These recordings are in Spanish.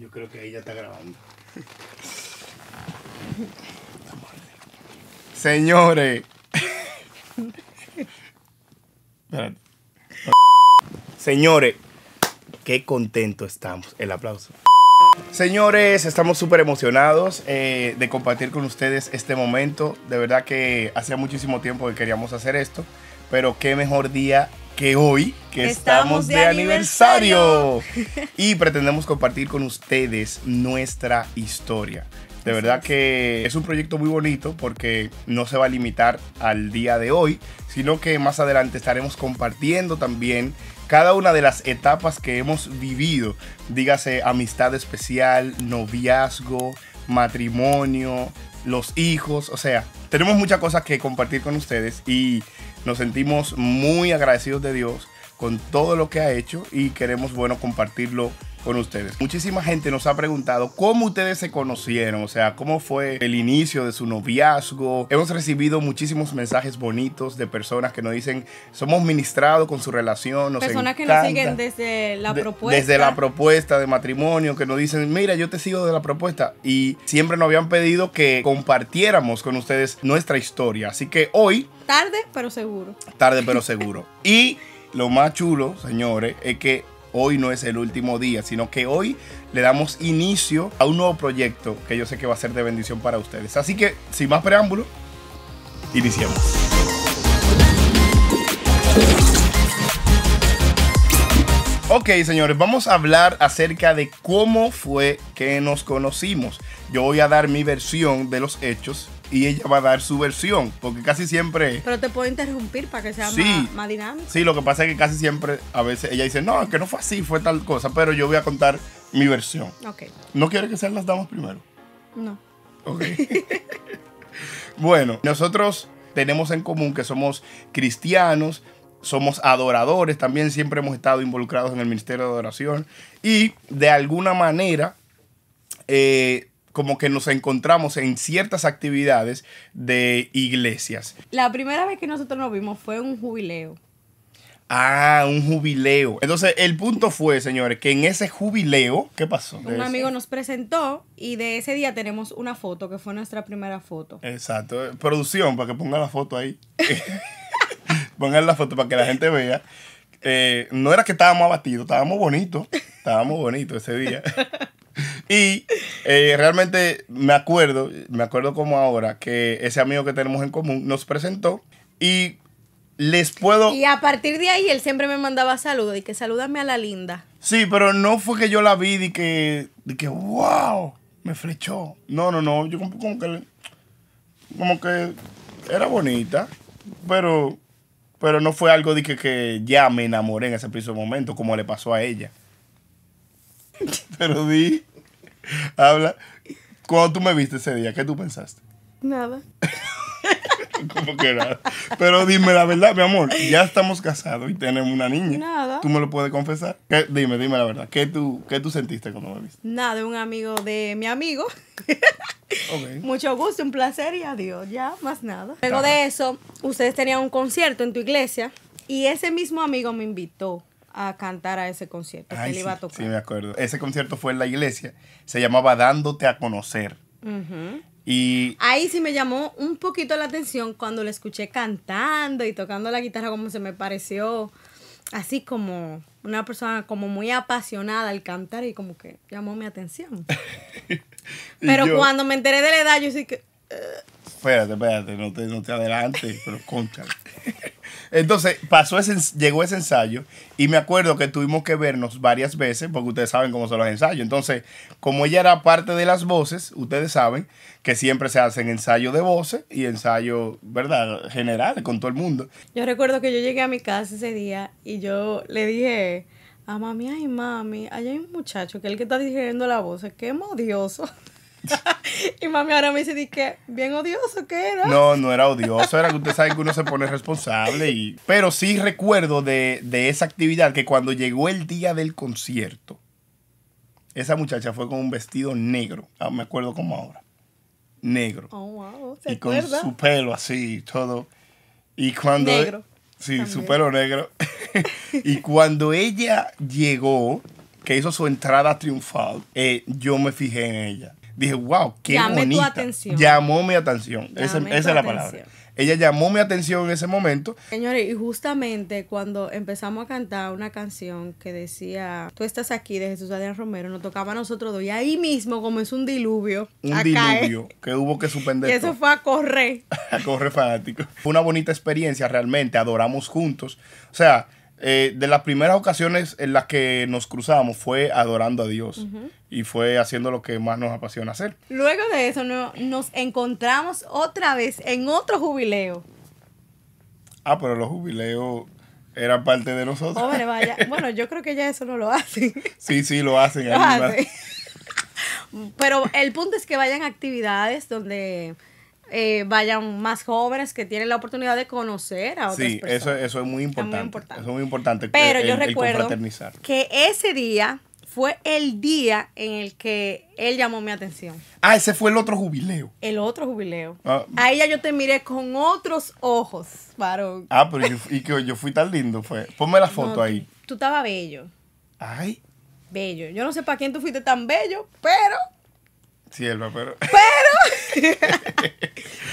Yo creo que ahí ya está grabando. Señores. Señores, qué contento estamos. El aplauso. Señores, estamos súper emocionados eh, de compartir con ustedes este momento. De verdad que hacía muchísimo tiempo que queríamos hacer esto pero qué mejor día que hoy, que estamos, de, aniversario. y pretendemos compartir con ustedes nuestra historia. De verdad que es un proyecto muy bonito porque no se va a limitar al día de hoy, sino que más adelante estaremos compartiendo también cada una de las etapas que hemos vivido. Dígase amistad especial, noviazgo, matrimonio, los hijos, o sea, tenemos muchas cosas que compartir con ustedes y nos sentimos muy agradecidos de Dios con todo lo que ha hecho y queremos, bueno, compartirlo con ustedes. Muchísima gente nos ha preguntado cómo ustedes se conocieron, o sea, cómo fue el inicio de su noviazgo. Hemos recibido muchísimos mensajes bonitos de personas que nos dicen, somos ministrados con su relación. personas que nos siguen desde la propuesta. Desde la propuesta de matrimonio, que nos dicen, mira, yo te sigo de la propuesta. Y siempre nos habían pedido que compartiéramos con ustedes nuestra historia. Así que hoy... Tarde, pero seguro. Tarde, pero seguro. y lo más chulo, señores, es que hoy no es el último día, sino que hoy le damos inicio a un nuevo proyecto que yo sé que va a ser de bendición para ustedes. Así que, sin más preámbulo, iniciemos. Ok, señores, vamos a hablar acerca de cómo fue que nos conocimos. Yo voy a dar mi versión de los hechos y ella va a dar su versión, porque casi siempre... Pero te puedo interrumpir para que sea más, más, dinámico. Sí, lo que pasa es que casi siempre a veces ella dice, no, es que no fue así, fue tal cosa, pero yo voy a contar mi versión. Ok. ¿No quiere que sean las damas primero? No. Ok. bueno, nosotros tenemos en común que somos cristianos, somos adoradores, también siempre hemos estado involucrados en el ministerio de adoración y de alguna manera... Eh, como que nos encontramos en ciertas actividades de iglesias. La primera vez que nosotros nos vimos fue un jubileo. Ah, un jubileo. Entonces, el punto fue, señores, que en ese jubileo, ¿qué pasó? Un amigo nos presentó y de ese día tenemos una foto, que fue nuestra primera foto. Exacto. Producción, para que pongan la foto ahí. pongan la foto para que la gente vea. Eh, no era que estábamos abatidos, estábamos bonitos. Estábamos bonitos ese día. y eh, realmente me acuerdo, me acuerdo como ahora, que ese amigo que tenemos en común nos presentó y les puedo... Y a partir de ahí él siempre me mandaba saludos y que salúdame a la linda. Sí, pero no fue que yo la vi y que, que wow, me flechó. No, no, no, yo como, que... Como que era bonita, pero pero no fue algo de que, que, ya me enamoré en ese preciso momento, como le pasó a ella. Pero di. Habla. Cuando tú me viste ese día, ¿qué tú pensaste? Nada. ¿Cómo que nada. Pero dime la verdad, mi amor. Ya estamos casados y tenemos una niña. Nada. ¿Tú me lo puedes confesar? Dime, dime la verdad. ¿Qué tú, ¿Qué tú sentiste cuando me viste? Nada, un amigo de mi amigo. Mucho gusto, un placer y adiós. Ya, más nada. Luego de eso, ustedes tenían un concierto en tu iglesia y ese mismo amigo me invitó a cantar a ese concierto que él iba a tocar. Sí, me acuerdo. Ese concierto fue en la iglesia. Se llamaba Dándote a conocer. Y ahí sí me llamó un poquito la atención cuando lo escuché cantando y tocando la guitarra como se me pareció así como una persona como muy apasionada al cantar y como que llamó mi atención. Pero cuando me enteré de la edad yo sí que Espérate, espérate, no te, no te adelantes, pero concha. Entonces, pasó ese, llegó ese ensayo y me acuerdo que tuvimos que vernos varias veces, porque ustedes saben cómo son los ensayos. Entonces, como ella era parte de las voces, ustedes saben que siempre se hacen ensayos de voces y ensayos, ¿verdad?, general con todo el mundo. Yo recuerdo que yo llegué a mi casa ese día y yo le dije a mami, ay mami, allá hay un muchacho que es el que está dirigiendo la voz, que modioso. y mami ahora me dice, que bien odioso que era. No, no era odioso, era que usted sabe que uno se pone responsable. Y... Pero sí recuerdo de, esa actividad que cuando llegó el día del concierto, esa muchacha fue con un vestido negro, ah, me acuerdo como ahora, negro. Oh, wow, y con su pelo así, todo. Y cuando... Sí, su pelo negro. y cuando ella llegó, que hizo su entrada triunfal, eh, yo me fijé en ella dije, wow, qué Llamé Tu atención. Llamó mi atención. Esa, es la palabra. Ella llamó mi atención en ese momento. Señores, y justamente cuando empezamos a cantar una canción que decía, tú estás aquí de Jesús Adrián Romero, nos tocaba a nosotros dos. Y ahí mismo como es un diluvio. Un diluvio que hubo que suspender. y eso fue a correr. a correr fanático. Fue una bonita experiencia realmente, adoramos juntos. O sea, eh, de las primeras ocasiones en las que nos cruzamos fue adorando a Dios y fue haciendo lo que más nos apasiona hacer. Luego de eso no, nos encontramos otra vez en otro jubileo. Ah, pero los jubileos eran parte de nosotros. Hombre, vaya. Bueno, yo creo que ya eso no lo hacen. Sí, sí, lo hacen. Lo Pero el punto es que vayan a actividades donde eh, vayan más jóvenes que tienen la oportunidad de conocer a otras sí, Sí, eso, es muy importante. Eso es muy importante. Pero yo recuerdo que ese día fue el día en el que él llamó mi atención. Ah, ese fue el otro jubileo. El otro jubileo. A ah. Ahí ya yo te miré con otros ojos, varón. Ah, pero yo, y que yo fui tan lindo, fue. Ponme la foto ahí. tú estabas bello. Ay. Bello. Yo no sé para quién tú fuiste tan bello, pero Sierva, pero. ¡Pero!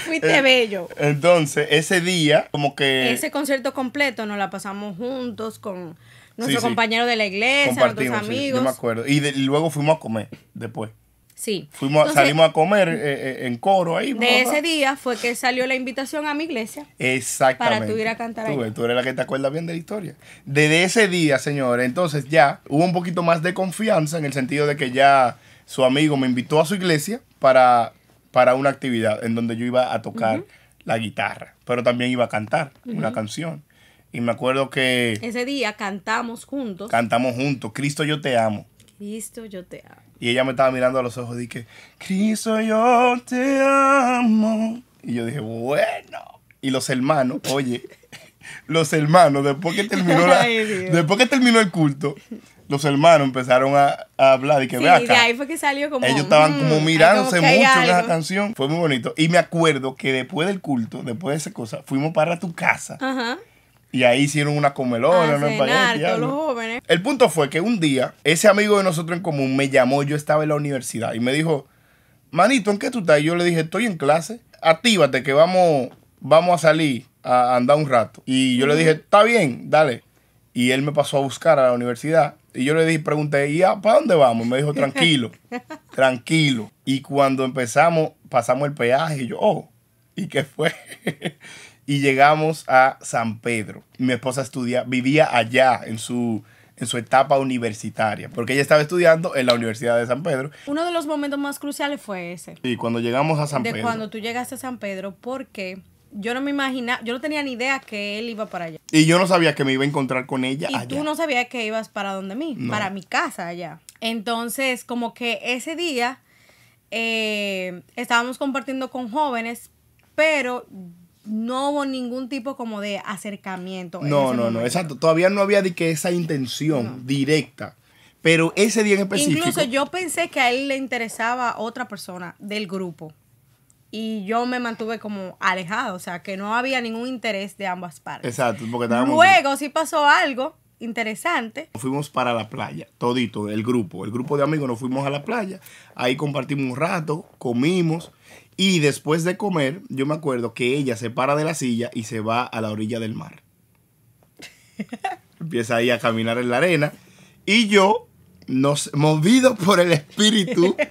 Fuiste eh, bello. Entonces, ese día, como que. Ese concierto completo nos la pasamos juntos con nuestro compañeros compañero de la iglesia, nuestros amigos. me acuerdo. Y, luego fuimos a comer después. Sí. Fuimos, salimos a comer eh, eh, en coro ahí. De ese día fue que salió la invitación a mi iglesia. Exactamente. Para tú ir a cantar tú eres la que te acuerdas bien de la historia. Desde ese día, señores, entonces ya hubo un poquito más de confianza en el sentido de que ya su amigo me invitó a su iglesia para, para una actividad en donde yo iba a tocar la guitarra, pero también iba a cantar una canción. Y me acuerdo que... Ese día cantamos juntos. Cantamos juntos, Cristo yo te amo. Cristo yo te amo. Y ella me estaba mirando a los ojos y dije, Cristo yo te amo. Y yo dije, bueno. Y los hermanos, oye, los hermanos, después terminó, después que terminó el culto, los hermanos empezaron a, hablar y que sí, acá. de ahí fue que salió como. Ellos estaban como mm, mirándose mucho en esa canción. Fue muy bonito. Y me acuerdo que después del culto, después de esa cosa, fuimos para tu casa. Ajá. Y ahí hicieron una comelona, los jóvenes. El punto fue que un día, ese amigo de nosotros en común me llamó, yo estaba en la universidad, y me dijo, manito, ¿en qué tú estás? Y yo le dije, estoy en clase, actívate que vamos, vamos a salir a andar un rato. Y yo le dije, está bien, dale y él me pasó a buscar a la universidad. Y yo le dije, pregunté, ¿y a, para dónde vamos? Y me dijo, tranquilo, tranquilo. Y cuando empezamos, pasamos el peaje. Y yo, oh, ¿y qué fue? y llegamos a San Pedro. Mi esposa estudia, vivía allá en su en su etapa universitaria, porque ella estaba estudiando en la Universidad de San Pedro. Uno de los momentos más cruciales fue ese. Y cuando llegamos a San Pedro. De cuando tú llegaste a San Pedro, porque yo no me imaginaba, yo no tenía ni idea que él iba para allá. Y yo no sabía que me iba a encontrar con ella. Y tú no sabías que ibas para donde mí, para mi casa allá. Entonces, como que ese día eh, estábamos compartiendo con jóvenes, pero no hubo ningún tipo como de acercamiento. No, no, no, exacto. Todavía no había de que esa intención directa. Pero ese día en específico. Incluso yo pensé que a él le interesaba otra persona del grupo y yo me mantuve como alejado o sea, que no había ningún interés de ambas partes. Exacto, porque estábamos... Luego sí pasó algo interesante. fuimos para la playa, todito, el grupo, el grupo de amigos nos fuimos a la playa, ahí compartimos un rato, comimos y después de comer, yo me acuerdo que ella se para de la silla y se va a la orilla del mar. Empieza ahí a caminar en la arena y yo, nos, movido por el espíritu...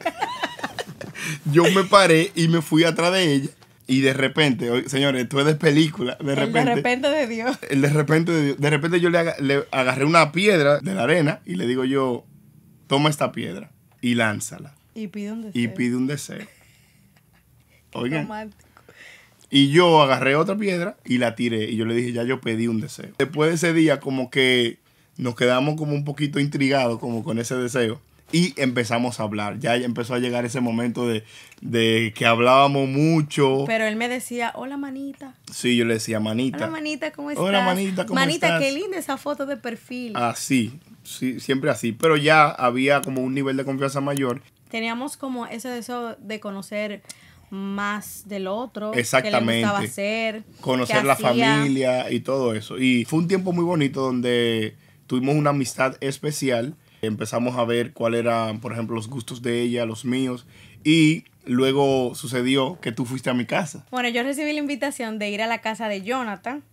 yo me paré y me fui atrás de ella. Y de repente, señores, esto es de película. De repente. El de repente de Dios. El de repente de Dios. De repente yo le, agarré una piedra de la arena y le digo yo, toma esta piedra y lánzala. Y pide un deseo. Y pide un deseo. Oigan. Y yo agarré otra piedra y la tiré. Y yo le dije, ya yo pedí un deseo. Después de ese día, como que nos quedamos como un poquito intrigados como con ese deseo y empezamos a hablar. Ya empezó a llegar ese momento de, que hablábamos mucho. Pero él me decía, hola manita. Sí, yo le decía, manita. Hola manita, ¿cómo estás? Hola manita, ¿cómo manita, qué linda esa foto de perfil. Así, sí, siempre así. Pero ya había como un nivel de confianza mayor. Teníamos como ese deseo de conocer más del otro, Exactamente. Que le gustaba hacer, conocer la familia y todo eso. Y fue un tiempo muy bonito donde tuvimos una amistad especial empezamos a ver cuáles eran, por ejemplo, los gustos de ella, los míos, y luego sucedió que tú fuiste a mi casa. Bueno, yo recibí la invitación de ir a la casa de Jonathan,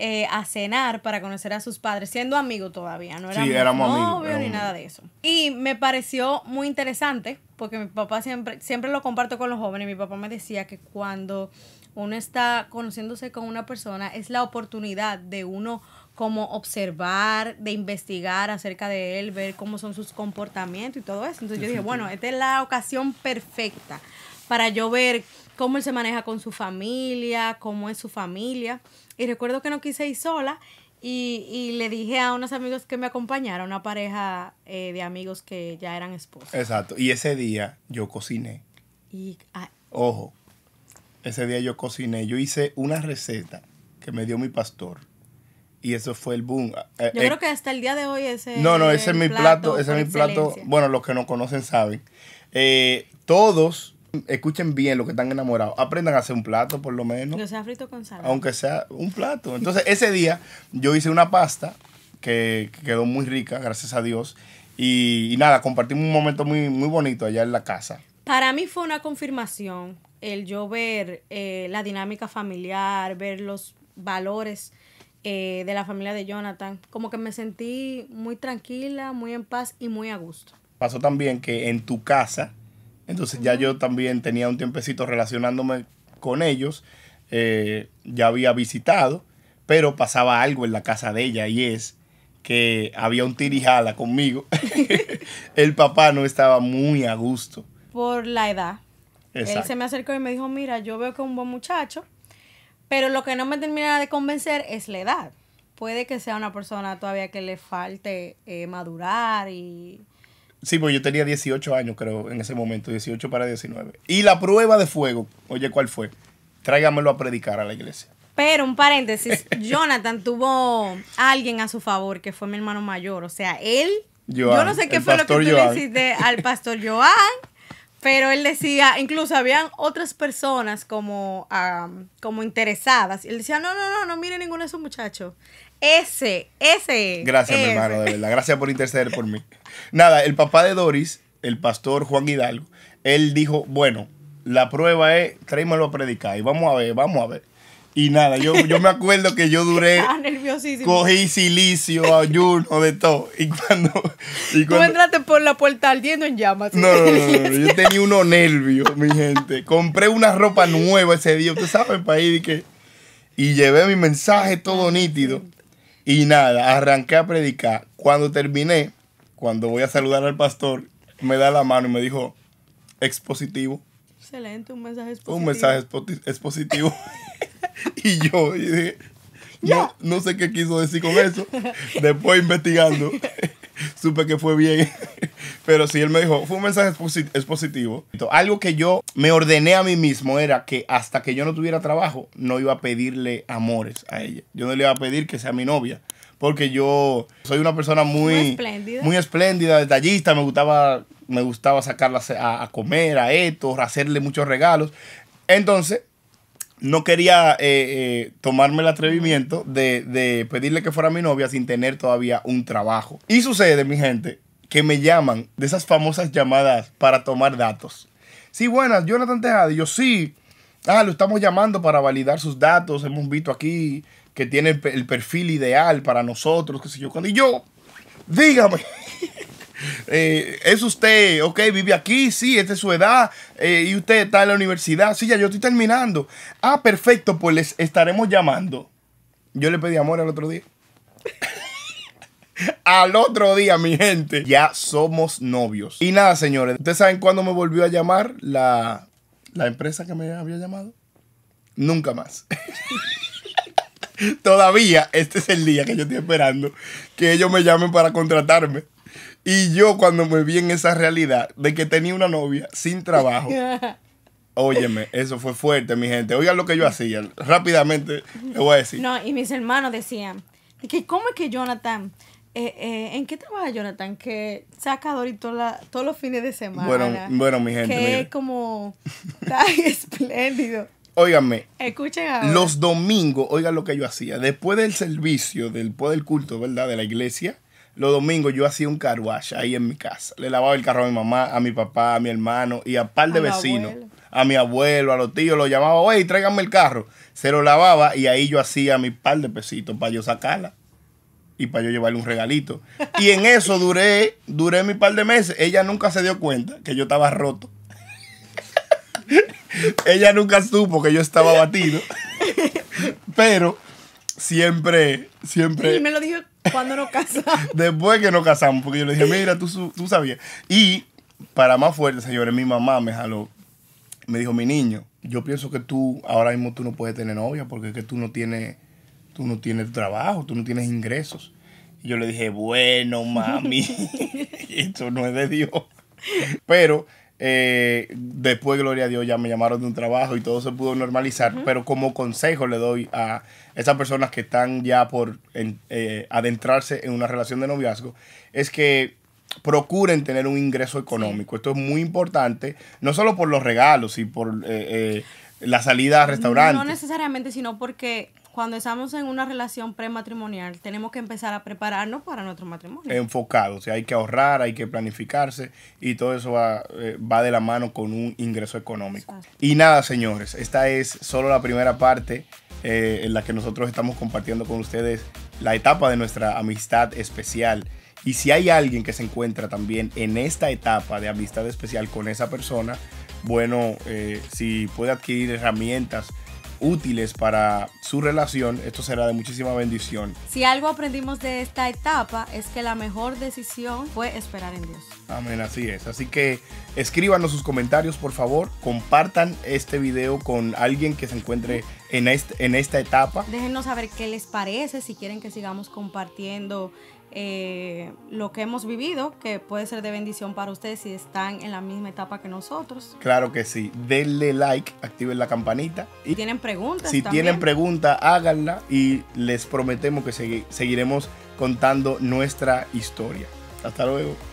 eh, a cenar para conocer a sus padres, siendo amigo todavía, no era sí, éramos ni nada de eso. Y me pareció muy interesante, porque mi papá siempre, siempre lo comparto con los jóvenes, mi papá me decía que cuando uno está conociéndose con una persona, es la oportunidad de uno como observar, de investigar acerca de él, ver cómo son sus comportamientos y todo eso. Entonces yo dije, bueno, esta es la ocasión perfecta para yo ver cómo él se maneja con su familia, cómo es su familia. Y recuerdo que no quise ir sola y, le dije a unos amigos que me acompañaron, una pareja eh, de amigos que ya eran esposos. Exacto. Y ese día yo cociné. Y, ah, Ojo, ese día yo cociné. Yo hice una receta que me dio mi pastor. Y eso fue el boom. Eh, yo creo eh, que hasta el día de hoy ese. No, no, ese es mi plato. ese es mi plato. Bueno, los que no conocen saben. todos escuchen bien lo que están enamorados. Aprendan a hacer un plato, por lo menos. Lo sea frito con sal. Aunque sea un plato. Entonces, ese día yo hice una pasta que, quedó muy rica, gracias a Dios. Y, nada, compartimos un momento muy, muy bonito allá en la casa. Para mí fue una confirmación el yo ver eh, la dinámica familiar, ver los valores eh, de la familia de Jonathan. Como que me sentí muy tranquila, muy en paz y muy a gusto. Pasó también que en tu casa entonces ya yo también tenía un tiempecito relacionándome con ellos, eh, ya había visitado, pero pasaba algo en la casa de ella y es que había un tirijala conmigo. el papá no estaba muy a gusto. Por la edad. Él se me acercó y me dijo, mira, yo veo que es un buen muchacho, pero lo que no me termina de convencer es la edad. Puede que sea una persona todavía que le falte eh, madurar y Sí, pues yo tenía 18 años, creo, en ese momento, 18 para 19. Y la prueba de fuego, oye, ¿cuál fue? Tráigamelo a predicar a la iglesia. Pero un paréntesis, Jonathan tuvo a alguien a su favor, que fue mi hermano mayor. O sea, él. yo no sé qué fue lo que tú le hiciste al pastor Joan, pero él decía, incluso habían otras personas como, como interesadas. Y él decía, no, no, no, no mire ninguno de esos muchachos. Ese, ese. Gracias, mi hermano, de verdad. Gracias por interceder por mí. Nada, el papá de Doris, el pastor Juan Hidalgo, él dijo, bueno, la prueba es, tráemelo a predicar y vamos a ver, vamos a ver. Y nada, yo, yo me acuerdo que yo duré. Ah, nerviosísimo. Cogí silicio, ayuno, de todo. Y cuando, y cuando. Tú entraste por la puerta ardiendo en llamas. No, no, no, Yo tenía uno nervio mi gente. Compré una ropa nueva ese día, usted sabe, para ir y que. Y llevé mi mensaje todo nítido. Y nada, arranqué a predicar. Cuando terminé, cuando voy a saludar al pastor, me da la mano y me dijo, expositivo. Excelente, un mensaje expositivo. Un mensaje expositivo. y yo dije, no, no sé qué quiso decir con eso. Después investigando, supe que fue bien. Pero si él me dijo, fue un mensaje es positivo. Algo que yo me ordené a mí mismo era que hasta que yo no tuviera trabajo, no iba a pedirle amores a ella. Yo no le iba a pedir que sea mi novia. Porque yo soy una persona muy, muy espléndida, detallista. Me gustaba, me gustaba sacarla a, comer, a esto, hacerle muchos regalos. Entonces, no quería eh, eh, tomarme el atrevimiento de, de, pedirle que fuera mi novia sin tener todavía un trabajo. Y sucede, mi gente, que me llaman de esas famosas llamadas para tomar datos. Sí, buenas, Jonathan Tejada. yo sí. Ah, lo estamos llamando para validar sus datos. Hemos visto aquí que tiene el, perfil ideal para nosotros, qué sé yo. Y yo, dígame. Eh, ¿Es usted, ok, vive aquí? Sí, esta es su edad. Eh, ¿Y usted está en la universidad? Sí, ya yo estoy terminando. Ah, perfecto, pues les estaremos llamando. Yo le pedí amor al otro día. Al otro día, mi gente, ya somos novios. Y nada, señores, ¿ustedes saben cuándo me volvió a llamar la, empresa que me había llamado? Nunca más. Todavía este es el día que yo estoy esperando que ellos me llamen para contratarme. Y yo cuando me vi en esa realidad de que tenía una novia sin trabajo. Óyeme, eso fue fuerte, mi gente. Oigan lo que yo hacía. Rápidamente le voy a decir. No, y mis hermanos decían, que ¿cómo es que Jonathan eh, eh, ¿En qué trabaja Jonathan? Que saca Dorito todos los fines de semana. Bueno, bueno mi gente. Que es como tan espléndido. Óiganme. Escuchen ahora. Los domingos, oigan lo que yo hacía. Después del servicio, después del culto, ¿verdad? De la iglesia, los domingos yo hacía un carwash ahí en mi casa. Le lavaba el carro a mi mamá, a mi papá, a mi hermano y a par de vecinos. A mi abuelo, a los tíos, lo llamaba, oye, tráiganme el carro. Se lo lavaba y ahí yo hacía mi par de pesitos para yo sacarla y para yo llevarle un regalito. Y en eso duré, duré mi par de meses. Ella nunca se dio cuenta que yo estaba roto. Ella nunca supo que yo estaba batido. Pero siempre, siempre. Y me lo dijo cuando nos casamos. Después que nos casamos, porque yo le dije, mira, tú, tú sabías. Y para más fuerte, señores, mi mamá me jaló. Me dijo, mi niño, yo pienso que tú, ahora mismo tú no puedes tener novia porque es que tú no tienes tú no tienes trabajo, tú no tienes ingresos. Y yo le dije, bueno, mami, esto no es de Dios. Pero eh, después, gloria a Dios, ya me llamaron de un trabajo y todo se pudo normalizar. Pero como consejo le doy a esas personas que están ya por eh, adentrarse en una relación de noviazgo, es que procuren tener un ingreso económico. Esto es muy importante, no solo por los regalos y por eh, la salida a restaurantes. No necesariamente, sino porque cuando estamos en una relación prematrimonial, tenemos que empezar a prepararnos para nuestro matrimonio. Enfocado, o sea, hay que ahorrar, hay que planificarse y todo eso va, eh, de la mano con un ingreso económico. Y nada, señores, esta es solo la primera parte eh, en la que nosotros estamos compartiendo con ustedes la etapa de nuestra amistad especial. Y si hay alguien que se encuentra también en esta etapa de amistad especial con esa persona, bueno, eh, si puede adquirir herramientas útiles para su relación, esto será de muchísima bendición. Si algo aprendimos de esta etapa es que la mejor decisión fue esperar en Dios. Amén, así es. Así que escríbanos sus comentarios, por favor. Compartan este video con alguien que se encuentre en, esta etapa. Déjenos saber qué les parece, si quieren que sigamos compartiendo eh, lo que hemos vivido, que puede ser de bendición para ustedes si están en la misma etapa que nosotros. Claro que sí. Denle like, activen la campanita. Y tienen preguntas. Si tienen preguntas, háganla y les prometemos que seguiremos contando nuestra historia. Hasta luego.